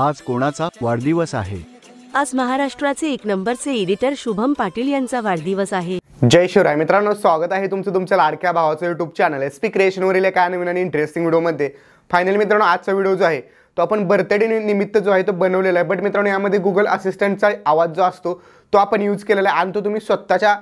आज कोणाचा वाढदिवस आहे आज महाराष्ट्राचे एक नंबरचे एडिटर शुभम पाटील यांचा वाढदिवस आहे जय शिवराय मित्रांनो स्वागत आहे तुमचं तुमच्या लाडक्या भावाचं युट्यूब चॅनल एस पी वरील एका नवीन आणि इंटरेस्टिंग व्हिडिओमध्ये फायनल मित्रांनो आजचा व्हिडिओ जो आहे तो आपण बर्थडे निमित्त जो आहे तो बनवलेला आहे बट मित्रांनो यामध्ये गुगल असिस्टंटचा आवाज जो असतो तो आपण यूज केलेला आहे आणि तो तुम्ही स्वतःच्या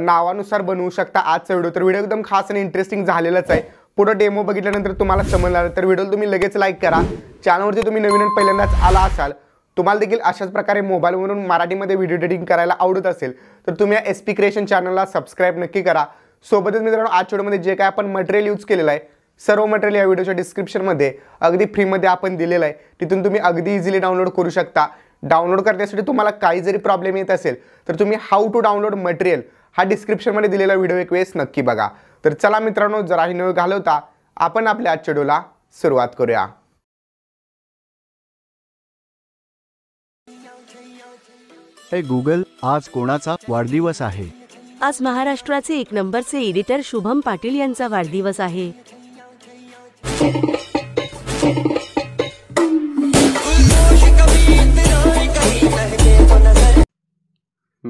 नावानुसार बनवू शकता आजचा व्हिडिओ तर व्हिडिओ एकदम खास आणि इंटरेस्टिंग झालेलाच आहे पुढं डेमो बघितल्यानंतर तुम्हाला समजणार तर व्हिडिओ तुम्ही लगेच लाईक करा चॅनलवरती तुम्ही नवीन पहिल्यांदाच आला असाल तुम्हाला देखील अशाच प्रकारे मोबाईलवरून मराठीमध्ये व्हिडिओ एडिटिंग करायला आवडत असेल तर तुम्ही या एस पी क्रिएशन चॅनलला सबस्क्राईब नक्की करा सोबतच मित्रांनो आज व्हिडिओमध्ये जे काय आपण मटेरियल यूज केलेलं आहे सर्व मटेरियल या व्हिडिओच्या डिस्क्रिप्शनमध्ये अगदी फ्रीमध्ये आपण दिलेलं आहे तिथून तुम्ही अगदी इझिली डाउनलोड करू शकता डाउनलोड करण्यासाठी तुम्हाला काही जरी प्रॉब्लेम येत असेल तर तुम्ही हाऊ टू डाउनलोड मटेरियल हा डिस्क्रिप्शनमध्ये दिलेला व्हिडिओ एक वेळेस नक्की बघा तर चला मित्रांनो जराही नळ घालवता आपण आपल्या आजच्या डोला सुरुवात करूया हे गुगल आज कोणाचा वाढदिवस आहे आज महाराष्ट्राचे एक नंबरचे एडिटर शुभम पाटील यांचा वाढदिवस आहे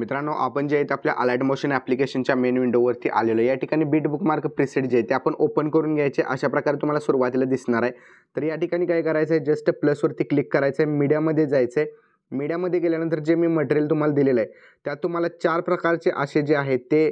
मित्रांनो आपण जे आहेत आपल्या अलाइट मोशन ॲप्लिकेशनच्या मेन विंडोवरती आलेलो या ठिकाणी बीट बुकमार्क प्रिसेट जे आहे ते आपण ओपन करून घ्यायचे अशा प्रकारे तुम्हाला सुरुवातीला दिसणार आहे तर या ठिकाणी काय करायचं आहे जस्ट प्लसवरती क्लिक करायचं आहे मीडियामध्ये जायचं आहे मीडियामध्ये गेल्यानंतर जे मी मटेरियल तुम्हाला दिलेलं आहे त्यात तुम्हाला चार प्रकारचे असे जे आहेत ते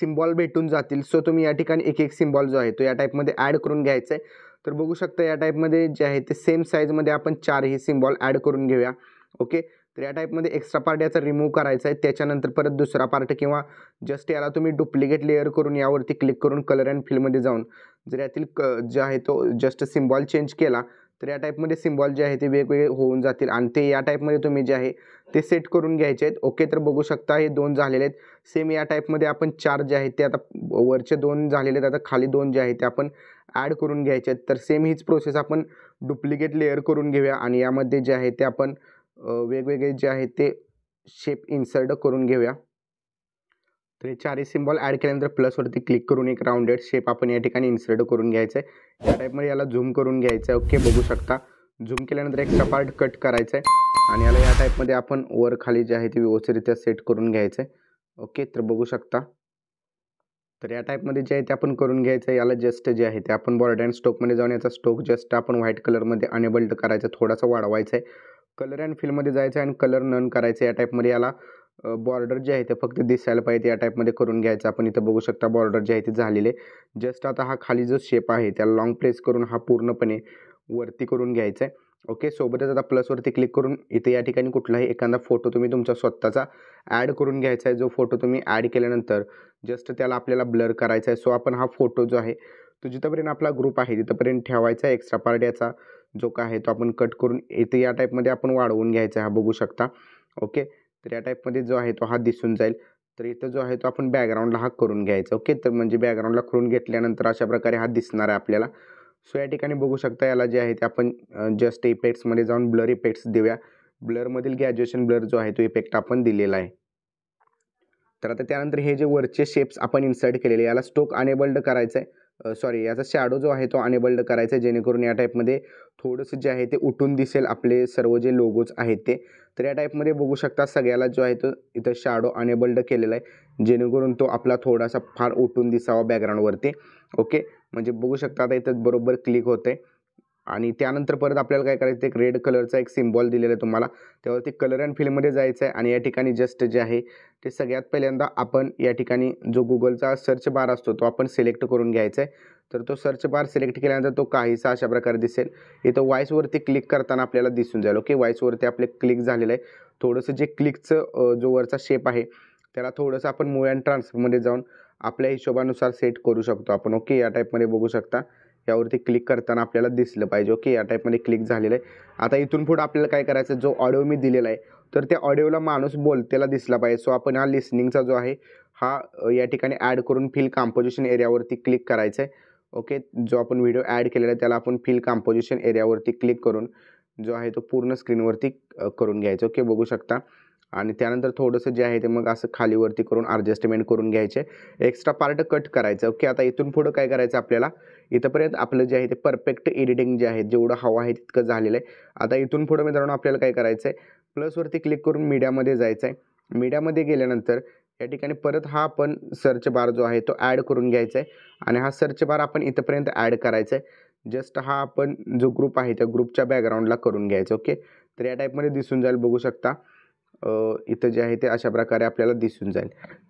सिम्बॉल भेटून जातील सो तुम्ही या ठिकाणी एक एक सिम्बॉल जो आहे तो या टाईपमध्ये ॲड करून घ्यायचा आहे तर बघू शकता या टाईपमध्ये जे आहे ते सेम साईजमध्ये आपण चारही सिम्बॉल ॲड करून घेऊया ओके तर या टाईपमध्ये एक्स्ट्रा पार्ट याचा रिमूव्ह करायचा आहे त्याच्यानंतर परत दुसरा पार्ट किंवा जस्ट याला तुम्ही डुप्लिकेट लेअर करून यावरती क्लिक करून कलर अँड फील्डमध्ये जाऊन जर यातील क जे आहे तो जस्ट सिम्बॉल चेंज केला तर या टाईपमध्ये सिम्बॉल जे आहे ते वेगवेगळे होऊन जातील आणि ते या टाईपमध्ये तुम्ही जे आहे ते सेट करून घ्यायचे आहेत ओके तर बघू शकता हे दोन झालेले आहेत सेम या टाईपमध्ये आपण चार जे आहेत ते आता वरचे दोन झालेले आहेत आता खाली दोन जे आहेत ते आपण ॲड करून घ्यायचे आहेत तर सेम हीच प्रोसेस आपण डुप्लिकेट लेअर करून घेऊया आणि यामध्ये जे आहे ते आपण वेगवेगळे जे आहेत ते शेप इन्सर्ट करून घेऊया तर हे चारही सिंबॉल ॲड केल्यानंतर प्लसवरती क्लिक करून एक राऊंडेड शेप आपण या ठिकाणी इन्सर्ट करून घ्यायचं आहे या टाईपमध्ये याला झूम करून घ्यायचं आहे ओके बघू शकता झूम केल्यानंतर एक पार्ट कट करायचं आहे आणि याला या टाईपमध्ये आपण वर खाली जे आहे ते व्यवस्थितरित्या सेट करून घ्यायचं आहे ओके तर बघू शकता तर या टाईपमध्ये जे आहे ते आपण करून घ्यायचं आहे याला जस्ट जे आहे ते आपण बॉर्डर अँड स्टोकमध्ये जाऊन याचा स्टोक जस्ट आपण व्हाईट कलरमध्ये अनेबल्ड करायचा थोडासा वाढवायचा आहे कलर अँड फिलमध्ये जायचं आहे आणि कलर नन करायचं या टाईपमध्ये याला बॉर्डर जे आहे ते फक्त दिसायला पाहिजे या टाईपमध्ये करून घ्यायचं आपण इथं बघू शकता बॉर्डर जे आहे ते झालेले जस्ट आता हा खाली जो शेप आहे त्याला लॉंग प्लेस करून हा पूर्णपणे वरती करून घ्यायचा आहे ओके सोबतच आता प्लसवरती क्लिक करून इथे या ठिकाणी कुठलाही एखादा फोटो तुम्ही तुमचा स्वतःचा ॲड करून घ्यायचा आहे जो फोटो तुम्ही ॲड केल्यानंतर जस्ट त्याला आपल्याला ब्लर करायचा आहे सो आपण हा फोटो जो आहे तो जिथंपर्यंत आपला ग्रुप आहे तिथंपर्यंत ठेवायचा आहे एक्स्ट्रा पार्ट याचा जो काय आहे तो आपण कट करून इथे या टाईपमध्ये आपण वाढवून घ्यायचा हा बघू शकता ओके तर या टाईपमध्ये जो आहे तो हा दिसून जाईल तर इथं जो आहे तो आपण बॅकग्राऊंडला हा करून घ्यायचा ओके तर म्हणजे बॅकग्राऊंडला करून घेतल्यानंतर अशा प्रकारे हा दिसणार आहे आपल्याला सो या ठिकाणी बघू शकता याला जे आहे ते आपण जस्ट इफेक्ट्समध्ये जाऊन ब्लर इफेक्ट्स देऊया ब्लरमधील ग्रॅज्युएशन ब्लर जो आहे तो इफेक्ट आपण दिलेला आहे तर आता त्यानंतर हे जे वरचे शेप्स आपण इन्सर्ट केलेले याला स्टोक अनेबल्ड करायचं आहे सॉरी याचा शॅडो जो आहे तो अनेबल्ड करायचा आहे जेणेकरून या टाईपमध्ये थोडंसं जे आहे ते उठून दिसेल आपले सर्व जे लोगोज आहेत ते तर या टाईपमध्ये बघू शकता सगळ्याला जो आहे तो इथं शॅडो अनेबल्ड केलेला आहे जेणेकरून तो आपला थोडासा फार उठून दिसावा बॅकग्राऊंडवरती ओके म्हणजे बघू शकता आता इथं बरोबर क्लिक आहे आणि त्यानंतर परत आपल्याला काय करायचं एक रेड कलरचा एक सिम्बॉल दिलेला आहे तुम्हाला त्यावरती कलर अँड फील्डमध्ये जायचं आहे आणि या ठिकाणी जस्ट जे आहे ते सगळ्यात पहिल्यांदा आपण या ठिकाणी जो गुगलचा सर्च बार असतो तो आपण सिलेक्ट करून घ्यायचा आहे तर तो सर्च बार सिलेक्ट केल्यानंतर तो काहीसा अशा प्रकारे दिसेल इथं वाईसवरती क्लिक करताना आपल्याला दिसून जाईल ओके वाईसवरती आपले क्लिक झालेलं आहे थोडंसं जे क्लिकचं जो वरचा शेप आहे त्याला थोडंसं आपण मूव अँड ट्रान्सफरमध्ये जाऊन आपल्या हिशोबानुसार सेट करू शकतो आपण ओके या टाईपमध्ये बघू शकता यावरती क्लिक करताना आपल्याला दिसलं पाहिजे ओके या टाईपमध्ये क्लिक झालेलं आहे आता इथून पुढं आपल्याला काय करायचं जो ऑडिओ मी दिलेला आहे तर त्या ऑडिओला माणूस बोलतेला दिसला पाहिजे सो आपण हा लिस्निंगचा जो आहे हा या ठिकाणी ॲड करून फिल कॉम्पोजिशन एरियावरती क्लिक करायचं आहे ओके जो आपण व्हिडिओ ॲड केलेला आहे त्याला आपण फिल कॉम्पोजिशन एरियावरती क्लिक करून जो आहे तो पूर्ण स्क्रीनवरती करून घ्यायचा ओके बघू शकता आणि त्यानंतर थोडंसं जे आहे ते मग असं खालीवरती करून ॲडजस्टमेंट करून घ्यायचे एक्स्ट्रा पार्ट कट करायचं ओके आता इथून पुढं काय करायचं आपल्याला इथंपर्यंत आपलं जे आहे ते परफेक्ट एडिटिंग जे आहे जेवढं हवं आहे तितकं झालेलं आहे आता इथून पुढं मित्रांनो आपल्याला काय करायचं आहे प्लसवरती क्लिक करून मीडियामध्ये जायचं आहे मीडियामध्ये गेल्यानंतर या ठिकाणी परत हा आपण सर्च बार जो आहे तो ॲड करून घ्यायचा आहे आणि हा सर्च बार आपण इथंपर्यंत ॲड करायचा आहे जस्ट हा आपण जो ग्रुप आहे त्या ग्रुपच्या बॅकग्राऊंडला करून घ्यायचं ओके तर या टाईपमध्ये दिसून जाईल बघू शकता इथं जे आहे ते अशा प्रकारे आपल्याला दिसून जाईल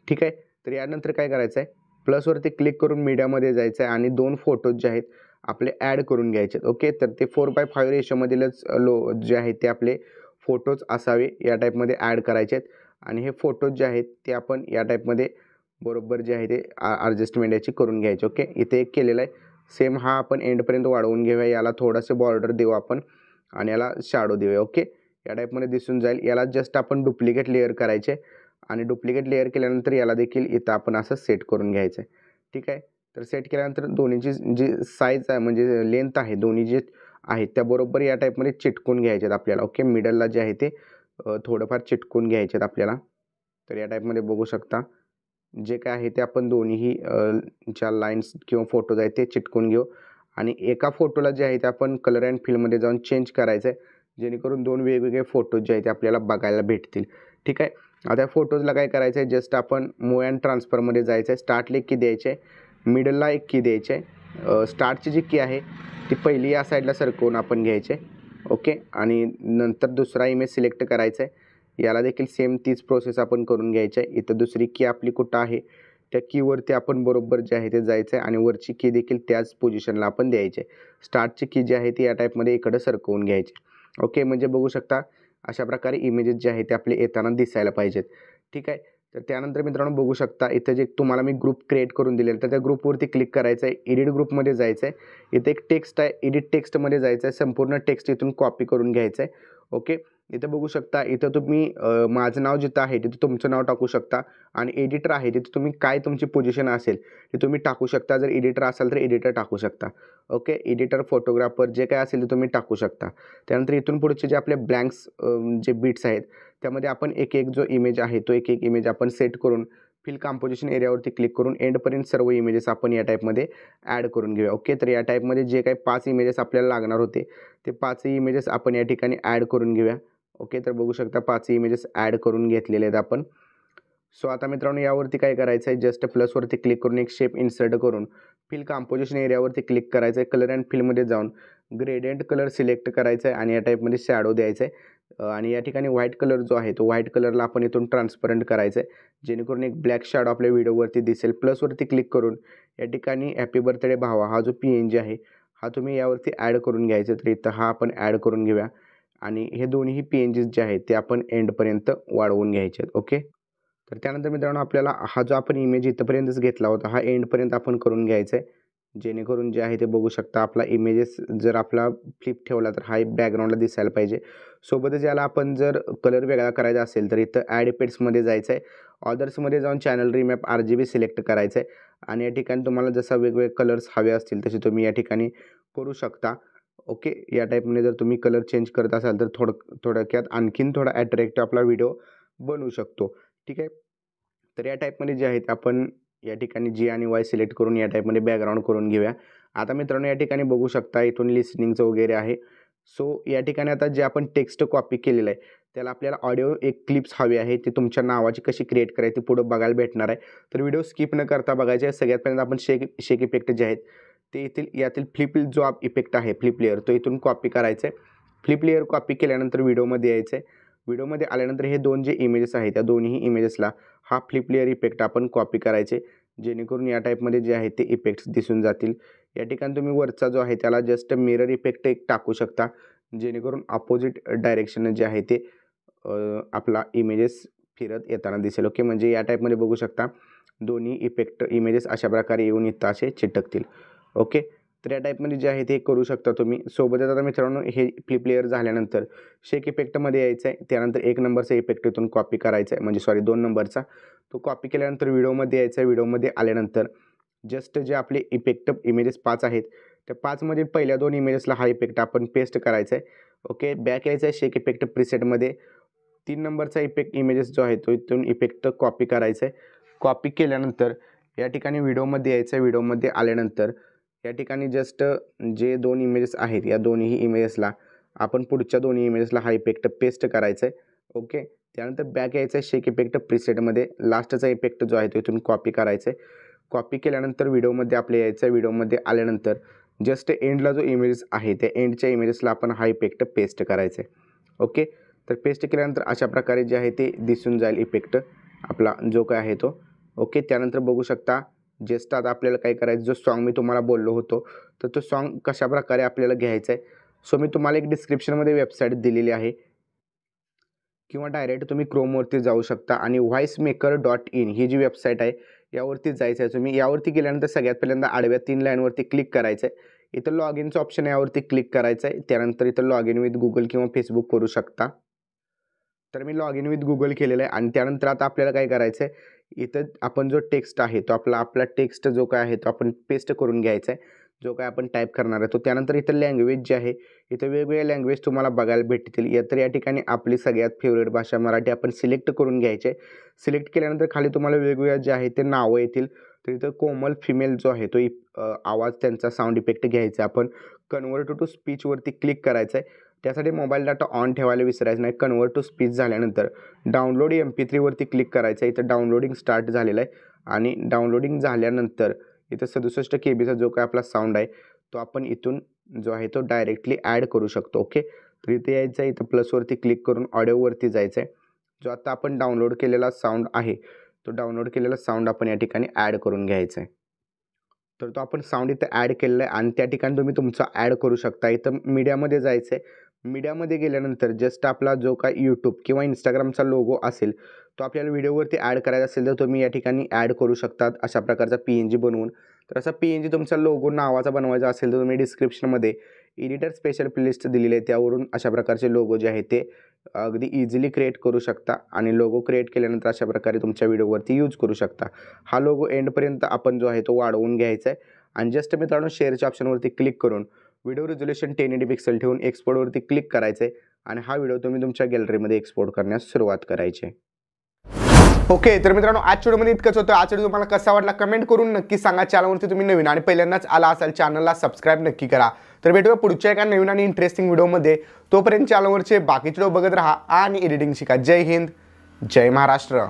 ठीक आहे तर यानंतर काय करायचं आहे प्लसवरती क्लिक करून मीडियामध्ये जायचं आहे आणि दोन फोटोज जे आहेत आपले ॲड करून घ्यायचे आहेत ओके तर ते फोर बाय फायव्ह रेशोमधीलच लो जे आहेत ते आपले फोटोज असावे या टाईपमध्ये ॲड करायचे आहेत आणि हे फोटोज जे आहेत ते आपण या टाईपमध्ये बरोबर जे आहे ते ॲडजस्टमेंट याची करून घ्यायचे ओके इथे एक केलेलं आहे सेम हा आपण एंडपर्यंत वाढवून घेऊया याला थोडंसं बॉर्डर देऊ आपण आणि याला शाडो देऊया ओके या टाईपमध्ये दिसून जाईल याला जस्ट आपण डुप्लिकेट लेअर करायचे आणि डुप्लिकेट लेअर केल्यानंतर याला देखील इथं आपण असं सेट करून घ्यायचं आहे ठीक आहे तर सेट केल्यानंतर दोन्हीची जी साईज आहे म्हणजे लेंथ आहे दोन्ही जे आहेत त्याबरोबर या टाईपमध्ये चिटकून घ्यायचे आहेत आपल्याला ओके मिडलला जे आहे ते थोडंफार चिटकून घ्यायचे आहेत आपल्याला तर या टाईपमध्ये बघू शकता जे काय आहे ते आपण दोन्हीही ज्या लाईन्स किंवा फोटोज आहेत ते चिटकून घेऊ आणि एका फोटोला जे आहे ते आपण कलर अँड फील्डमध्ये जाऊन चेंज करायचं आहे जेणेकरून दोन वेगवेगळे फोटोज जे आहेत ते आपल्याला बघायला भेटतील ठीक आहे आता फोटोजला काय करायचं आहे जस्ट आपण मूव अँड ट्रान्सफरमध्ये जायचं आहे स्टार्टला एक की द्यायचे आहे मिडलला एक की द्यायचे आहे स्टार्टची जी की आहे ती पहिली या साईडला सरकवून आपण घ्यायचे ओके आणि नंतर दुसरा इमेज सिलेक्ट करायचं आहे याला देखील सेम तीच प्रोसेस आपण करून घ्यायची आहे इथं दुसरी की आपली कुठं आहे त्या कीवरती आपण बरोबर जे आहे ते जायचं आहे आणि वरची की देखील त्याच पोझिशनला आपण द्यायची आहे स्टार्टची की जी आहे ती या टाईपमध्ये इकडं सरकवून घ्यायची ओके म्हणजे बघू शकता अशा प्रकारे इमेजेस जे आहेत ते आपले येताना दिसायला पाहिजेत ठीक आहे तर त्यानंतर मित्रांनो बघू शकता इथं जे तुम्हाला मी ग्रुप क्रिएट करून दिलेलं तर त्या ग्रुपवरती क्लिक करायचं आहे एडिट ग्रुपमध्ये जायचं आहे इथे एक टेक्स्ट आहे एडिट टेक्स्टमध्ये जायचं आहे संपूर्ण टेक्स्ट इथून कॉपी करून घ्यायचं आहे ओके इथं बघू शकता इथं तुम्ही माझं नाव जिथं आहे तिथं तुमचं नाव टाकू शकता आणि एडिटर आहे तिथं तुम्ही काय तुमची पोझिशन असेल ते तुम्ही टाकू शकता जर एडिटर असाल तर एडिटर टाकू शकता ओके एडिटर फोटोग्राफर जे काय असेल ते तुम्ही टाकू शकता त्यानंतर इथून पुढचे जे आपले ब्लँक्स जे बीट्स आहेत त्यामध्ये आपण एक एक जो इमेज आहे तो एक एक इमेज आपण सेट करून फिल कॉम्पोजिशन एरियावरती क्लिक करून एंडपर्यंत सर्व इमेजेस आपण या टाईपमध्ये ॲड करून घेऊया ओके तर या टाईपमध्ये जे काही पाच इमेजेस आपल्याला लागणार होते ते पाचही इमेजेस आपण या ठिकाणी ॲड करून घेऊया ओके तर बघू शकता पाच इमेजेस ॲड करून घेतलेले आहेत आपण सो आता मित्रांनो यावरती काय करायचं आहे जस्ट प्लसवरती क्लिक करून एक शेप इन्सर्ट करून फिल कॉम्पोजिशन एरियावरती क्लिक करायचं आहे कलर अँड फिलमध्ये जाऊन ग्रेडियंट कलर सिलेक्ट करायचं आहे आणि या टाईपमध्ये शॅडो द्यायचा आहे आणि या ठिकाणी व्हाईट कलर जो आहे तो व्हाईट कलरला आपण इथून ट्रान्सपरंट करायचं आहे जेणेकरून एक ब्लॅक शॅडो आपल्या व्हिडिओवरती दिसेल प्लसवरती क्लिक करून या ठिकाणी हॅपी बर्थडे भावा हा जो पी एन जी आहे हा तुम्ही यावरती ॲड करून घ्यायचा तर इथं हा आपण ॲड करून घेऊया आणि हे दोन्ही पी एन जे आहेत ते आपण एंडपर्यंत वाढवून घ्यायचे आहेत ओके तर त्यानंतर मित्रांनो आपल्याला हा जो आपण इमेज इथंपर्यंतच घेतला होता हा एंडपर्यंत आपण करून घ्यायचा आहे जेणेकरून जे आहे ते बघू शकता आपला इमेजेस जर आपला फ्लिप ठेवला तर हा बॅकग्राऊंडला दिसायला पाहिजे सोबतच याला आपण जर कलर वेगळा करायचा असेल तर इथं ॲड पेट्समध्ये जायचं आहे ऑदर्समध्ये जाऊन channel remap R G B select करायचं आहे आणि या ठिकाणी तुम्हाला जसा वेगवेगळे कलर्स हवे असतील तसे तुम्ही या ठिकाणी करू शकता ओके या टाईपने जर तुम्ही कलर चेंज करत असाल तर थोड थोडक्यात आणखीन थोडा ॲट्रॅक्टिव्ह आपला व्हिडिओ बनवू शकतो ठीक आहे तर या टाईपमध्ये जे आहेत आपण या ठिकाणी जी आणि वाय सिलेक्ट करून या टाईपमध्ये बॅकग्राऊंड करून घेऊया आता मित्रांनो या ठिकाणी बघू शकता इथून लिसनिंगचं वगैरे आहे सो या ठिकाणी आता जे आपण टेक्स्ट कॉपी केलेलं आहे त्याला आपल्याला ऑडिओ एक क्लिप्स हवी आहे ते तुमच्या नावाची कशी क्रिएट करायची पुढं बघायला भेटणार आहे तर व्हिडिओ स्किप न करता बघायचे सगळ्यात पहिल्यांदा आपण शेक शेक इफेक्ट जे आहेत ते येथील यातील फ्लिप जो आप इफेक्ट आहे फ्लिप लेअर तो इथून कॉपी करायचं आहे फ्लिप लेअर कॉपी केल्यानंतर व्हिडिओमध्ये यायचं आहे व्हिडिओमध्ये आल्यानंतर हे दोन जे इमेजेस आहेत त्या दोन्ही इमेजेसला हा फ्लिप लेअर इफेक्ट आपण कॉपी करायचे जेणेकरून या टाईपमध्ये जे आहे ते इफेक्ट्स दिसून जातील या ठिकाणी तुम्ही वरचा जो आहे त्याला जस्ट मिरर इफेक्ट एक टाकू शकता जेणेकरून अपोजिट डायरेक्शन जे आहे ते आपला इमेजेस फिरत येताना दिसेल ओके म्हणजे या टाईपमध्ये बघू शकता दोन्ही इफेक्ट इमेजेस अशा प्रकारे येऊन इथं असे चिटकतील ओके तर या टाईपमध्ये जे आहे ते करू शकता तुम्ही सोबतच आता मित्रांनो हे फ्लिप लेअर झाल्यानंतर शेक इफेक्टमध्ये यायचं आहे त्यानंतर एक नंबरचा इफेक्ट इथून कॉपी करायचा आहे म्हणजे सॉरी दोन नंबरचा तो कॉपी केल्यानंतर व्हिडिओमध्ये यायचा आहे व्हिडिओमध्ये आल्यानंतर जस्ट जे आपले इफेक्ट इमेजेस पाच आहेत त्या पाचमध्ये पहिल्या दोन इमेजेसला हा इफेक्ट आपण पेस्ट करायचा आहे ओके बॅक यायचा आहे शेक इफेक्ट प्रिसेटमध्ये तीन नंबरचा इफेक्ट इमेजेस जो आहे तो इथून इफेक्ट कॉपी करायचा आहे कॉपी केल्यानंतर या ठिकाणी व्हिडिओमध्ये यायचा आहे व्हिडिओमध्ये आल्यानंतर या ठिकाणी जस्ट जे दोन इमेजेस आहेत या दोन्ही इमेजेसला आपण पुढच्या दोन्ही इमेजेसला हा इफेक्ट पेस्ट करायचं आहे ओके त्यानंतर बॅक यायचं आहे शेक इफेक्ट प्रिसेटमध्ये लास्टचा इफेक्ट जो आहे तो इथून कॉपी करायचं आहे कॉपी केल्यानंतर व्हिडिओमध्ये आपले यायचं आहे व्हिडिओमध्ये आल्यानंतर जस्ट एंडला जो इमेजेस आहे त्या एंडच्या इमेजेसला आपण हा इफेक्ट पेस्ट करायचा आहे ओके तर पेस्ट केल्यानंतर अशा प्रकारे जे आहे ते दिसून जाईल इफेक्ट आपला जो काय आहे तो ओके त्यानंतर बघू शकता जस्ट आता आपल्याला काय करायचं जो सॉन्ग मी तुम्हाला बोललो होतो तर तो सॉन्ग कशाप्रकारे आपल्याला घ्यायचा आहे सो मी तुम्हाला एक डिस्क्रिप्शनमध्ये वेबसाईट दिलेली आहे किंवा डायरेक्ट तुम्ही क्रोमवरती जाऊ शकता आणि व्हॉईस मेकर डॉट इन ही जी वेबसाईट आहे यावरती जायचं आहे तुम्ही यावरती गेल्यानंतर सगळ्यात पहिल्यांदा आडव्या तीन लाईनवरती क्लिक करायचं आहे इथं लॉग इनचं ऑप्शन यावरती क्लिक करायचं आहे त्यानंतर इथं लॉग इन विथ गुगल किंवा फेसबुक करू शकता तर मी लॉग इन विथ गुगल केलेलं आहे आणि त्यानंतर आता आपल्याला काय करायचं आहे इथं आपण जो टेक्स्ट आहे तो आपला आपला टेक्स्ट जो काय आहे तो आपण पेस्ट करून घ्यायचा आहे जो काय आपण टाईप करणार आहे तो त्यानंतर इथं लँग्वेज जे आहे इथं वेगवेगळ्या लँग्वेज तुम्हाला बघायला भेटतील या तर या ठिकाणी आपली सगळ्यात फेवरेट भाषा मराठी आपण सिलेक्ट करून घ्यायचे सिलेक्ट केल्यानंतर खाली तुम्हाला वेगवेगळ्या जे आहे ते नावं येतील तर इथं कोमल फिमेल जो आहे तो आवाज त्यांचा साऊंड इफेक्ट घ्यायचा आपण कन्वर्ट टू स्पीचवरती क्लिक करायचं आहे त्यासाठी मोबाईल डाटा ऑन ठेवायला विसरायचं नाही कन्वर्ट टू स्पीच झाल्यानंतर डाउनलोड एम पी थ्रीवरती क्लिक करायचं इथं डाउनलोडिंग स्टार्ट झालेलं आहे आणि डाउनलोडिंग झाल्यानंतर इथं सदुसष्ट के बीचा जो काय आपला साऊंड आहे तो आपण इथून जो आहे तो डायरेक्टली ॲड करू शकतो ओके तर इथे यायचं आहे इथं प्लसवरती क्लिक करून ऑडिओवरती जायचं आहे जो आता आपण डाउनलोड केलेला साऊंड आहे तो डाउनलोड केलेला साऊंड आपण या ठिकाणी ॲड करून घ्यायचा आहे तर तो आपण साऊंड इथं ॲड केलेला आहे आणि त्या ठिकाणी तुम्ही तुमचा ॲड करू शकता इथं मीडियामध्ये जायचं आहे मीडियामध्ये गेल्यानंतर जस्ट आपला जो काय यूट्यूब किंवा इंस्टाग्रामचा लोगो असेल तो आपल्याला व्हिडिओवरती ॲड करायचा असेल तर तुम्ही या ठिकाणी ॲड करू शकतात अशा प्रकारचा पी एन जी बनवून तर असा पी एन जी तुमचा लोगो नावाचा बनवायचा असेल तर तुम्ही डिस्क्रिप्शनमध्ये एडिटर स्पेशल प्लेलिस्ट दिलेली आहे त्यावरून अशा प्रकारचे लोगो जे आहे ते अगदी इझिली क्रिएट करू शकता आणि लोगो क्रिएट केल्यानंतर अशा प्रकारे तुमच्या व्हिडिओवरती यूज करू शकता हा लोगो एंडपर्यंत आपण जो आहे तो वाढवून घ्यायचा आहे आणि जस्ट मित्रांनो शेअरच्या ऑप्शनवरती क्लिक करून video resolution ten eighty pixel ठेवून एक्सपोर्टवरती क्लिक करायचे आणि हा व्हिडिओ तुम्ही तुमच्या गॅलरीमध्ये एक्सपोर्ट करण्यास सुरुवात करायची ओके okay, तर मित्रांनो आज व्हिडिओमध्ये इतकंच होतं आज व्हिडिओ तुम्हाला कसा वाटला कमेंट करून नक्की सांगा चॅनलवरती तुम्ही नवीन आणि पहिल्यांदाच आला असाल चॅनलला सबस्क्राईब नक्की करा तर भेटूया पुढच्या एका नवीन आणि इंटरेस्टिंग व्हिडिओमध्ये तोपर्यंत चॅनलवरचे बाकीचे व्हिडिओ बघत राहा आणि एडिटिंग शिका जय हिंद जय महाराष्ट्र